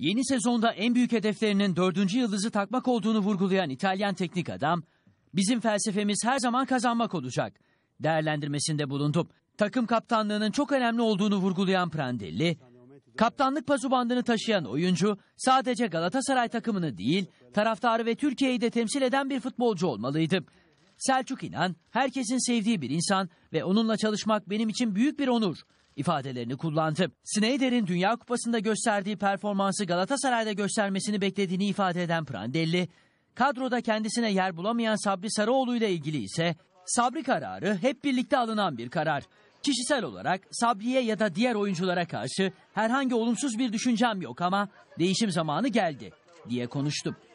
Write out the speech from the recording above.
Yeni sezonda en büyük hedeflerinin dördüncü yıldızı takmak olduğunu vurgulayan İtalyan teknik adam, bizim felsefemiz her zaman kazanmak olacak değerlendirmesinde bulundu. Takım kaptanlığının çok önemli olduğunu vurgulayan Prandelli, kaptanlık pazubandını taşıyan oyuncu sadece Galatasaray takımını değil, taraftarı ve Türkiye'yi de temsil eden bir futbolcu olmalıydı. Selçuk İnan, herkesin sevdiği bir insan ve onunla çalışmak benim için büyük bir onur ifadelerini kullandı. Snyder'in Dünya Kupası'nda gösterdiği performansı Galatasaray'da göstermesini beklediğini ifade eden Prandelli, kadroda kendisine yer bulamayan Sabri Sarıoğlu ile ilgili ise Sabri kararı hep birlikte alınan bir karar. Kişisel olarak Sabri'ye ya da diğer oyunculara karşı herhangi olumsuz bir düşüncem yok ama değişim zamanı geldi diye konuştum.